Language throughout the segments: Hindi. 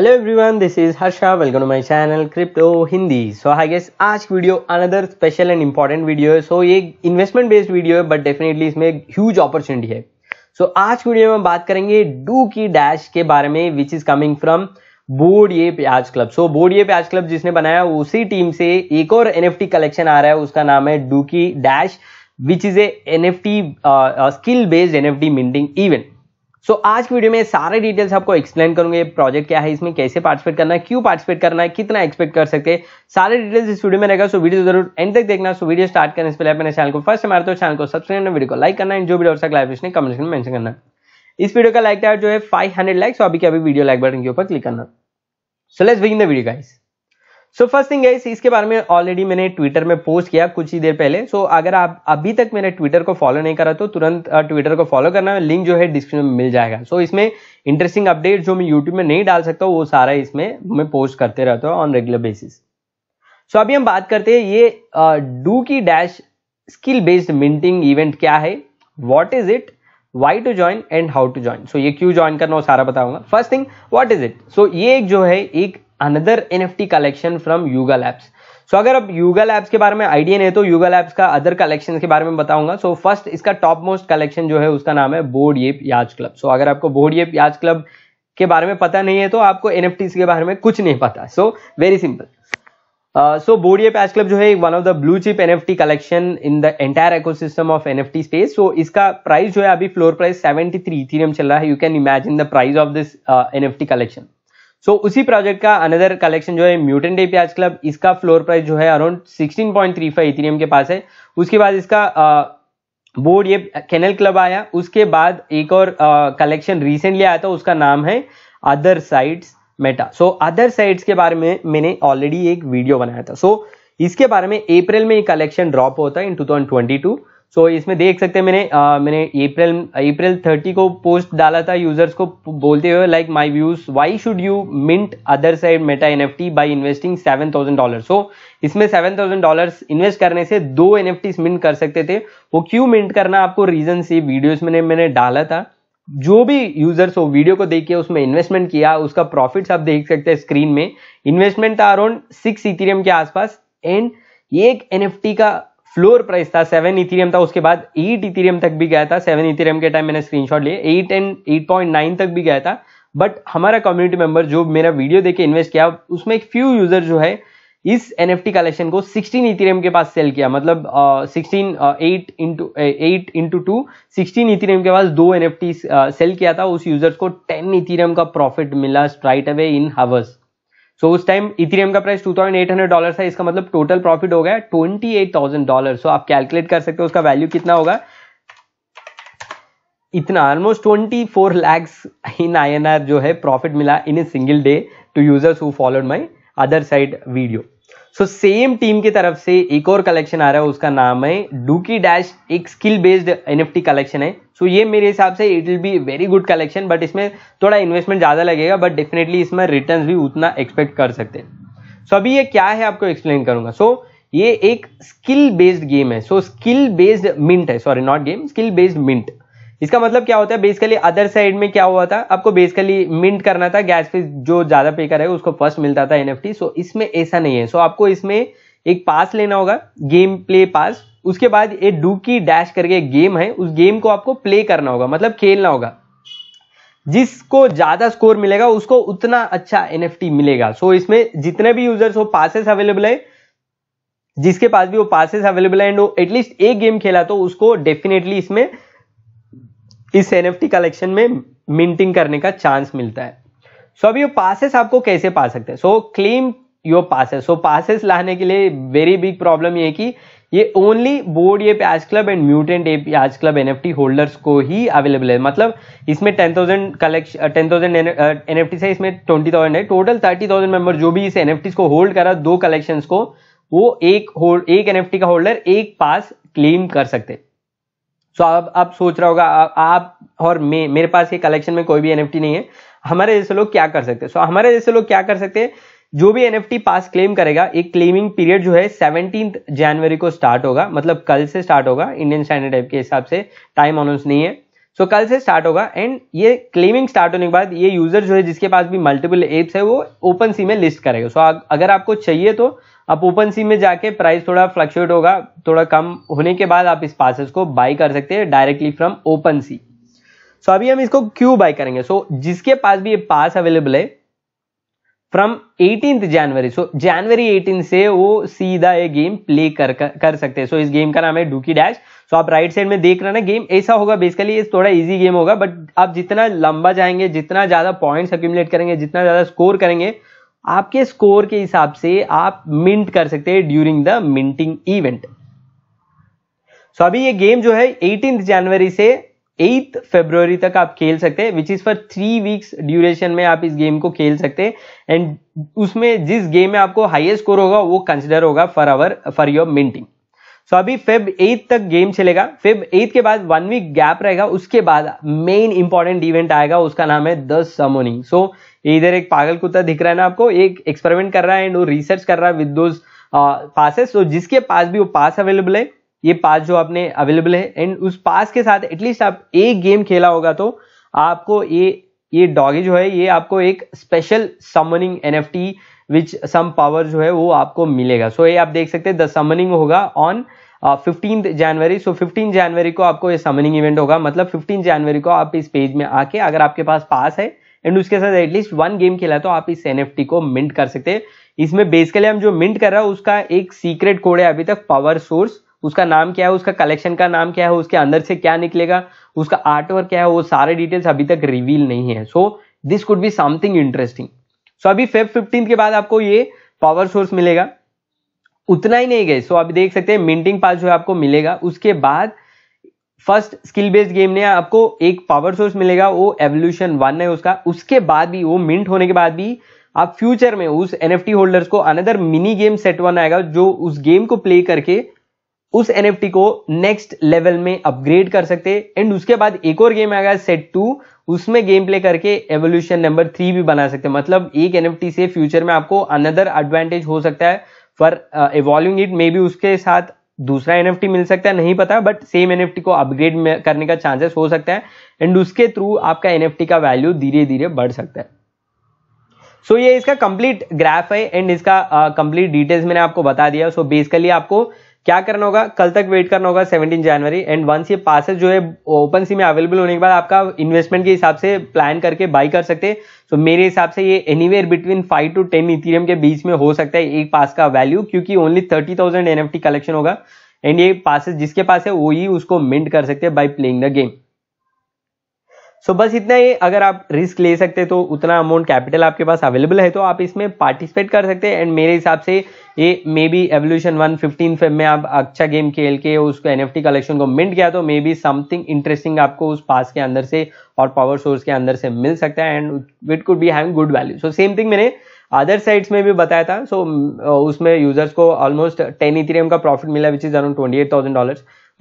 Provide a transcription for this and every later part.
hello everyone this is Harsha welcome to my channel crypto Hindi so I guess आज video another special and important video है सो ये इन्वेस्टमेंट बेस्ड वीडियो है बट डेफिनेटली इसमें ह्यूज अपॉर्चुनिटी है सो so, आज वीडियो में बात करेंगे डू की डैश के बारे में which is coming from Bored Ape प्याज क्लब सो बोर्ड ये प्याज क्लब जिसने बनाया उसी टीम से एक और एन कलेक्शन आ रहा है उसका नाम है Dookey Dash which is a NFT skill based and the minting event so so, आज की वीडियो में सारे डिटेल्स आपको एक्सप्लेन करूंगा ये प्रोजेक्ट क्या है इसमें कैसे पार्टिसिपेट करना है क्यों पार्टिसिपेट करना है कितना एक्सपेक्ट कर सकते हैं सारे डिटेल्स इस वीडियो में रहेगा सो वीडियो जरूर एंड तक देखना सो वीडियो स्टार्ट करने से पहले अपने चैनल को फर्स्ट हमारे तो चैनल को सब्सक्राइब करना वीडियो को लाइक करना एंड जो वीडियो लाइफ उसने कमेंट में मैंशन करना इस वीडियो का लाइक टाइट जो है फाइव हंड्रेड लाइक्स अभी के अभी वीडियो लाइक बटन के ऊपर क्लिक करना so let's begin the video guys so first thing guys इसके बारे में ऑलरेडी मैंने ट्विटर में पोस्ट किया कुछ ही देर पहले सो so, अगर आप अभी तक मेरे ट्विटर को फॉलो नहीं करा तो तुरंत ट्विटर को फॉलो करना लिंक जो है डिस्क्रिप्शन में मिल जाएगा सो so, इसमें इंटरेस्टिंग अपडेट जो मैं यूट्यूब में नहीं डाल सकता वो सारा इसमें मैं पोस्ट करते रहता हूँ ऑन रेगुलर बेसिस सो अभी हम बात करते हैं ये Dookey dash skill based minting event क्या है what is it why to join and how to join so ये क्यों ज्वाइन करना वो सारा बताऊंगा first thing what is it so ये एक जो है एक another NFT collection from Yuga Labs so अगर अब यूगा लैब्स के बारे में आइडिया नहीं तो यूगा लैब्स का अदर कलेक्शन के बारे में बताऊंगा सो फर्स्ट इसका टॉप मोस्ट कलेक्शन जो है उसका नाम है Bored Ape Yacht Club so अगर आपको बोर्ड येप याज क्लब के बारे में पता नहीं है तो आपको एन के बारे में कुछ नहीं पता so very simple so bored ये पैच क्लब जो है one of the blue chip NFT collection in the entire ecosystem of NFT space so इसका प्राइस जो है अभी फ्लोर प्राइस सेवेंटी थ्री चल रहा है you can imagine the price of this NFT collection so so, उसी प्रोजेक्ट का अनदर कलेक्शन जो है म्यूटेंट आज क्लब इसका फ्लोर प्राइस जो है अराउंड 16.35 इथेरियम के पास है उसके बाद इसका बोर्ड ये कैनल क्लब आया उसके बाद एक और कलेक्शन रिसेंटली आया था उसका नाम है other sides meta so other sides के बारे में मैंने ऑलरेडी एक वीडियो बनाया था सो so, इसके बारे में अप्रैल में ये कलेक्शन ड्रॉप होता है इन टू सो so, इसमें देख सकते हैं मैंने आ, मैंने अप्रैल अप्रैल थर्टी को पोस्ट डाला था यूजर्स को बोलते हुए like my views why should you mint other side meta N F T investing seven thousand dollar so इसमें सेवन थाउजेंड डॉलर इन्वेस्ट करने से दो एन एफ मिंट कर सकते थे वो क्यों मिंट करना आपको रीजन से वीडियोज मैंने मैंने डाला था जो भी यूजर्स हो वीडियो को देख के उसमें इन्वेस्टमेंट किया उसका प्रॉफिट आप देख सकते हैं स्क्रीन में इन्वेस्टमेंट था अराउंड सिक्स इथीरियम के आसपास एंड एक एनएफटी का फ्लोर प्राइस था सेवन इथीरियम था उसके बाद एट इथीरियम तक भी गया था सेवन इथीरियम के टाइम मैंने स्क्रीनशॉट लिए eight and eight point nine तक भी गया था बट हमारा कम्युनिटी मेंबर जो मेरा वीडियो देखे इन्वेस्ट किया उसमें एक फ्यू यूजर जो है इस एन कलेक्शन को 16 इथेरियम के पास सेल किया मतलब sixteen eight into eight into two sixteen Ethereum के पास दो एन सेल किया था उस यूजर्स को 10 इथेरियम का प्रॉफिट मिला straight away in hours so so, उस टाइम इथेरियम का प्राइस 2800 डॉलर था इसका मतलब टोटल प्रॉफिट हो गया 28000 डॉलर सो आप कैलकुलेट कर सकते हो उसका वैल्यू कितना होगा इतना ऑलमोस्ट 24 लैक्स इन आईएनआर जो है प्रॉफिट मिला in a single day to users who followed my other side video so same team की तरफ से एक और कलेक्शन आ रहा है उसका नाम है डूकी डैश एक स्किल बेस्ड एनएफटी कलेक्शन है सो ये मेरे हिसाब से it will be very good collection but इसमें थोड़ा इन्वेस्टमेंट ज़्यादा लगेगा बट डेफिनेटली इसमें रिटर्न भी उतना एक्सपेक्ट कर सकते हैं सो अभी ये क्या है आपको एक्सप्लेन करूंगा सो ये एक स्किल बेस्ड गेम है सो स्किल बेस्ड मिंट है sorry not game skill based mint इसका मतलब क्या होता है बेसिकली अदर साइड में क्या हुआ था आपको बेसिकली मिंट करना था गैस फीस जो ज़्यादा पे करेगा उसको फर्स्ट मिलता था एनएफटी सो इसमें ऐसा नहीं है सो आपको इसमें एक पास लेना होगा गेम प्ले पास उसके बाद ये डूकी डैश करके गेम है उस गेम को आपको प्ले करना होगा मतलब खेलना होगा जिसको ज्यादा स्कोर मिलेगा उसको उतना अच्छा एन मिलेगा सो इसमें जितने भी यूजर्स हो पासेस अवेलेबल है जिसके पास भी वो पासेस अवेलेबल है एंड वो एटलीस्ट एक गेम खेला तो उसको डेफिनेटली इसमें इस एनएफटी कलेक्शन में मिंटिंग करने का चांस मिलता है सो अभी वो पासेस आपको कैसे पा सकते हैं so claim your passes so passes लाने के लिए वेरी बिग प्रॉब्लम ये है कि ये ओनली बोर्ड ये प्याज क्लब एंड म्यूटेंट ए प्याज क्लब टी होल्डर्स को ही अवेलेबल है मतलब इसमें ten thousand collection ten thousand N F से इसमें ट्वेंटी थाउजेंड है टोटल थर्टी थाउजेंड मेंबर जो भी इस एन को होल्ड करा दो कलेक्शन को वो एक होल्ड एक एन का होल्डर एक पास क्लेम कर सकते सो so, आप आप सोच रहा होगा आ, आप और मे, मेरे पास ये कलेक्शन में कोई भी एन नहीं है हमारे जैसे लोग क्या कर सकते so, सो हमारे जैसे लोग क्या कर सकते हैं जो भी एन पास क्लेम करेगा एक क्लेमिंग पीरियड जो है सेवनटीन जनवरी को स्टार्ट होगा मतलब कल से स्टार्ट होगा इंडियन स्टैंडर्ड टाइप के हिसाब से टाइम अनाउंस नहीं है सो so, कल से स्टार्ट होगा एंड ये क्लेमिंग स्टार्ट होने के बाद ये यूजर जो है जिसके पास भी मल्टीपल एप्स है वो ओपन सी में लिस्ट करेगा सो so, अगर आपको चाहिए तो आप ओपन सी में जाके प्राइस थोड़ा फ्लक्चुएट होगा थोड़ा कम होने के बाद आप इस पासेस को बाई कर सकते हैं directly from OpenSea so अभी हम इसको क्यों बाई करेंगे सो so, जिसके पास भी ये पास अवेलेबल है from eighteen January so January eighteen से वो सीधा ये गेम प्ले कर कर सकते हैं सो so, इस गेम का नाम है डुकी डैश सो आप राइट साइड में देख रहे ना गेम ऐसा होगा बेसिकली ये थोड़ा इजी गेम होगा बट आप जितना लंबा जाएंगे जितना ज्यादा पॉइंट्स अक्यूमुलेट करेंगे जितना ज्यादा स्कोर करेंगे आपके स्कोर के हिसाब से आप मिंट कर सकते हैं during the minting event so अभी ये गेम जो है एटीन जनवरी से एट्थ फेब्रुवरी तक आप खेल सकते हैं which is for three weeks duration में आप इस गेम को खेल सकते हैं एंड उसमें जिस गेम में आपको हाईएस्ट स्कोर होगा वो कंसिडर होगा for hour for your minting so अभी फेब एथ तक गेम चलेगा फेब एथ के बाद वन वीक गैप रहेगा उसके बाद मेन इंपॉर्टेंट इवेंट आएगा उसका नाम है द समोनिंग सो इधर एक पागल कुत्ता दिख रहा है ना आपको एक एक्सपेरिमेंट कर रहा है एंड वो रिसर्च कर रहा है विद दो पासेस सो जिसके पास भी वो पास अवेलेबल है ये पास जो आपने अवेलेबल है एंड उस पास के साथ एटलीस्ट आप एक गेम खेला होगा तो आपको ये ये डॉगी जो है ये आपको एक special summoning N F T which some power जो है वो आपको मिलेगा सो so, ये आप देख सकते हैं द समनिंग होगा on fifteen January so fifteen January को आपको ये समनिंग इवेंट होगा मतलब फिफ्टीन जनवरी को आप इस पेज में आके अगर आपके पास पास है एंड उसके साथ एटलीस्ट वन गेम खेला तो आप इस एन को मिंट कर सकते हैं इसमें बेसिकली हम जो मिंट कर रहा है उसका एक सीक्रेट कोड है अभी तक पावर सोर्स उसका नाम क्या है उसका कलेक्शन का नाम क्या है उसके अंदर से क्या निकलेगा उसका आर्ट वर्क क्या है वो सारे डिटेल्स अभी तक रिवील नहीं है so this could be something interesting so अभी फेब फिफ्टीन के बाद आपको ये पावर सोर्स मिलेगा उतना ही नहीं गए सो so, आप देख सकते हैं मिंटिंग पास जो है आपको मिलेगा उसके बाद फर्स्ट स्किल बेस्ड गेम ने आपको एक पावर सोर्स मिलेगा वो एवोल्यूशन वन है उसका उसके बाद भी वो मिंट होने के बाद भी आप फ्यूचर में उस एन होल्डर्स को another mini game set one आएगा जो उस गेम को प्ले करके उस एन को नेक्स्ट लेवल में अपग्रेड कर सकते एंड उसके बाद एक और गेम आएगा सेट टू उसमें गेम प्ले करके एवोल्यूशन नंबर थ्री भी बना सकते हैं मतलब एक एन से फ्यूचर में आपको अनदर एडवांटेज हो सकता है for evolving it may be उसके साथ दूसरा एनएफटी मिल सकता है नहीं पता बट सेम एनएफटी को अपग्रेड करने का चांसेस हो सकता है एंड उसके थ्रू आपका एन का वैल्यू धीरे धीरे बढ़ सकता है सो so, ये इसका कंप्लीट ग्राफ है एंड इसका कंप्लीट uh, डिटेल्स मैंने आपको बता दिया सो so, बेसिकली आपको क्या करना होगा कल तक वेट करना होगा 17 जनवरी एंड वंस ये पासेस जो है ओपन सी में अवेलेबल होने के बाद आपका इन्वेस्टमेंट के हिसाब से प्लान करके बाई कर सकते हैं तो मेरे हिसाब से ये anywhere between five to ten Ethereum के बीच में हो सकता है एक पास का वैल्यू क्योंकि ओनली थर्टी थाउजेंड कलेक्शन होगा एंड ये पासेस जिसके पास है वो ही उसको मिंट कर सकते हैं by playing the game so बस इतना ही अगर आप रिस्क ले सकते तो उतना अमाउंट कैपिटल आपके पास अवेलेबल है तो आप इसमें पार्टिसिपेट कर सकते हैं एंड मेरे हिसाब से ये may be evolution one fifteen Feb में आप अच्छा गेम खेल के उसको एन कलेक्शन को मिंट किया तो मे बी समथिंग इंटरेस्टिंग आपको उस पास के अंदर से और पावर सोर्स के अंदर से मिल सकता है and it could be having good value so same thing मैंने अदर साइट्स में भी बताया था सो so, उसमें यूजर्स को ऑलमोस्ट टेन इथेरियम का प्रॉफिट मिला which is around twenty eight thousand dollar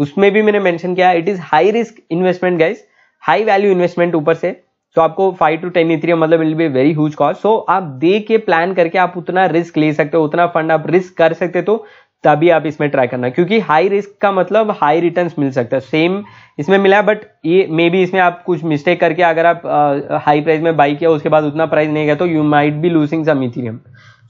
उसमें भी मैंने मैंशन किया it is high risk investment guys high value investment ऊपर से तो आपको फाइव टू टेन इथ्री मतलब will be very huge cost so आप दे के प्लान करके आप उतना रिस्क ले सकते हो उतना फंड आप रिस्क कर सकते तो तभी आप इसमें ट्राई करना क्योंकि हाई रिस्क का मतलब हाई रिटर्न्स मिल सकता है सेम इसमें मिला बट ये मे बी इसमें आप कुछ मिस्टेक करके अगर आप हाई प्राइस में बाई किया उसके बाद उतना प्राइस नहीं गया तो you might be losing some Ethereum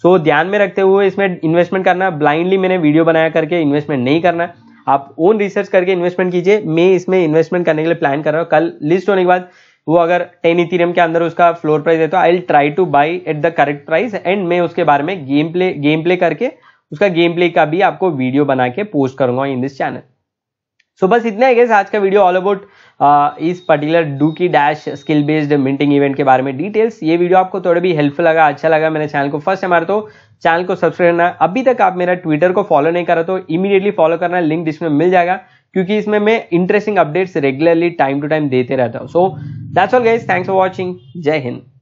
so ध्यान में रखते हुए इसमें इन्वेस्टमेंट करना ब्लाइंडली मैंने वीडियो बनाया करके इन्वेस्टमेंट नहीं करना आप ओन रिसर्च करके इन्वेस्टमेंट कीजिए मैं इसमें इन्वेस्टमेंट करने के लिए प्लान कर रहा हूँ कल लिस्ट होने के बाद वो अगर टेन इथीरियम के अंदर उसका फ्लोर प्राइस है तो I try to buy at the correct price and मैं उसके बारे में गेम प्ले गेम प्ले करके उसका गेम प्ले का भी आपको वीडियो बना के पोस्ट करूंगा इन दिस चैनल सो बस इतना है आज का वीडियो ऑल अबाउट इस particular Dookey dash skill based minting event के बारे में डिटेल्स ये वीडियो आपको थोड़ा भी हेल्पफुल लगा अच्छा लगा मेरे चैनल को फर्स्ट हमारे तो चैनल को सब्सक्राइब करना अभी तक आप मेरा ट्विटर को फॉलो नहीं करा तो इमीडिएटली फॉलो करना लिंक डिस्क्रिप्शन मिल जाएगा क्योंकि इसमें मैं interesting updates regularly time to time देते रहता हूँ so that's all guys thanks for watching जय हिंद